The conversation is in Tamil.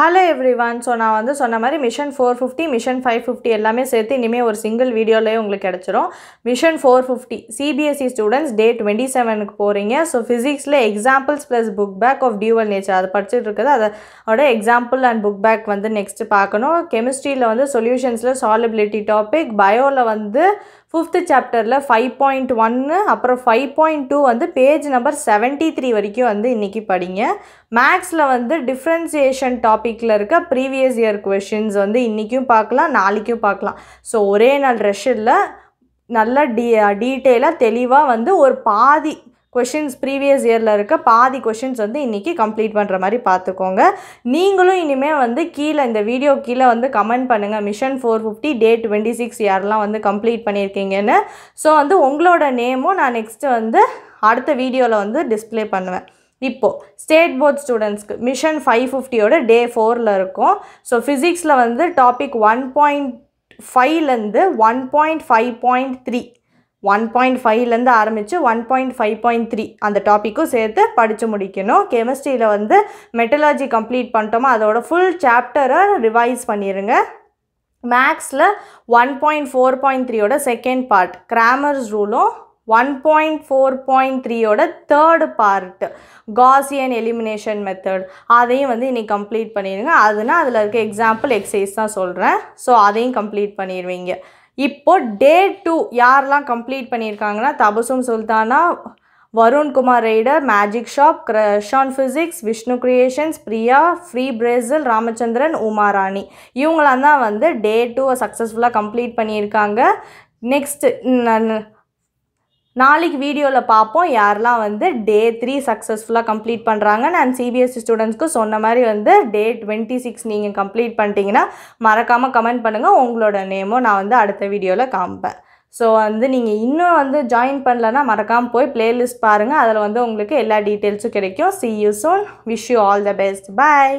ஹலோ எவ்ரி ஒன் ஸோ நான் வந்து சொன்ன மாதிரி mission four fifty mission five fifty எல்லாமே சேர்த்து இனிமேல் ஒரு சிங்கிள் வீடியோலேயே உங்களுக்கு கிடச்சிரும் mission four fifty CBSE students day twenty செவனுக்கு போகிறீங்க ஸோ ஃபிசிக்ஸில் examples plus book back of dual nature அதை படிச்சுட்டு இருக்குது அதோட எக்ஸாம்பிள் அண்ட் புக் பேக் வந்து நெக்ஸ்ட் பார்க்கணும் கெமிஸ்ட்ரியில் வந்து சொல்யூஷன்ஸில் சாலிபிலிட்டி டாபிக் பயோவில் வந்து ஃபிஃப்த்து சாப்டரில் ஃபைவ் பாயிண்ட் ஒன்று அப்புறம் ஃபைவ் பாயிண்ட் டூ வந்து பேஜ் நம்பர் செவன்ட்டி த்ரீ வரைக்கும் வந்து இன்றைக்கி படிங்க மேக்ஸில் வந்து டிஃப்ரென்சியேஷன் டாபிக் டாப்பிக்கில் இருக்க ப்ரீவியஸ் இயர் கொஷின்ஸ் வந்து இன்றைக்கும் பார்க்கலாம் நாளைக்கும் பார்க்கலாம் ஸோ ஒரே நாள் ரெஷனில் நல்ல டீ டீட்டெயிலாக தெளிவாக வந்து ஒரு பாதி கொஷின்ஸ் ப்ரீவியஸ் இயரில் இருக்க பாதி கொஷின்ஸ் வந்து இன்றைக்கி கம்ப்ளீட் பண்ணுற மாதிரி பார்த்துக்கோங்க நீங்களும் இனிமேல் வந்து கீழே இந்த வீடியோ கீழே வந்து கமெண்ட் பண்ணுங்கள் mission four fifty day twenty six இயர்லாம் வந்து கம்ப்ளீட் பண்ணியிருக்கீங்கன்னு ஸோ வந்து உங்களோட நேமும் நான் நெக்ஸ்ட்டு வந்து அடுத்த வீடியோவில் வந்து டிஸ்பிளே பண்ணுவேன் இப்போது ஸ்டேட் போர்ட் ஸ்டூடெண்ட்ஸ்க்கு மிஷன் ஃபைவ் ஃபிஃப்டியோட டே ஃபோரில் இருக்கும் ஸோ ஃபிசிக்ஸில் வந்து டாபிக் ஒன் பாயிண்ட் ஃபைவ்லேருந்து one point five point three one point ஃபைவ்லேருந்து ஆரம்பித்து one point five point three அந்த டாப்பிக்கும் சேர்த்து படித்து முடிக்கணும் கெமிஸ்ட்ரியில் வந்து மெட்டலாஜி கம்ப்ளீட் பண்ணிட்டோமோ அதோட ஃபுல் சாப்டரை ரிவைஸ் பண்ணிடுங்க மேக்ஸில் ஒன் பாயிண்ட் ஃபோர் பாயிண்ட் த்ரீயோட செகண்ட் பார்ட் கிராமர்ஸ் ரூலும் ஒன் பாயிண்ட் ஃபோர் பாயிண்ட் த்ரீயோட third part Gaussian elimination method அதையும் வந்து இன்றைக்கி கம்ப்ளீட் பண்ணிடுங்க அதுனா அதில் இருக்க எக்ஸாம்பிள் எக்ஸசைஸ் தான் சொல்கிறேன் ஸோ அதையும் கம்ப்ளீட் பண்ணிடுவீங்க இப்போது டே டூ யாரெல்லாம் கம்ப்ளீட் பண்ணியிருக்காங்கன்னா Tabassum Sultana Varunkumar raider magic shop கிரஷான் physics Vishnu creations Priya free Brazil Ramachandran Umarani இவங்களாம் தான் வந்து டே டூவை சக்ஸஸ்ஃபுல்லாக கம்ப்ளீட் பண்ணியிருக்காங்க நெக்ஸ்ட்டு நாளைக்கு வீடியோவில் பார்ப்போம் யாரெல்லாம் வந்து டே த்ரீ சக்ஸஸ்ஃபுல்லாக கம்ப்ளீட் பண்ணுறாங்க நான் சிபிஎஸ்சி ஸ்டூடெண்ட்ஸ்க்கு சொன்ன மாதிரி வந்து டே டுவெண்ட்டி சிக்ஸ் நீங்கள் கம்ப்ளீட் பண்ணிட்டீங்கன்னா மறக்காமல் கமெண்ட் பண்ணுங்கள் உங்களோட நேமும் நான் வந்து அடுத்த வீடியோவில் காமிப்பேன் ஸோ வந்து நீங்கள் இன்னும் வந்து ஜாயின் பண்ணலன்னா மறக்காமல் போய் பிளேலிஸ்ட் பாருங்கள் அதில் வந்து உங்களுக்கு எல்லா டீட்டெயில்ஸும் கிடைக்கும் see you soon wish you all the best bye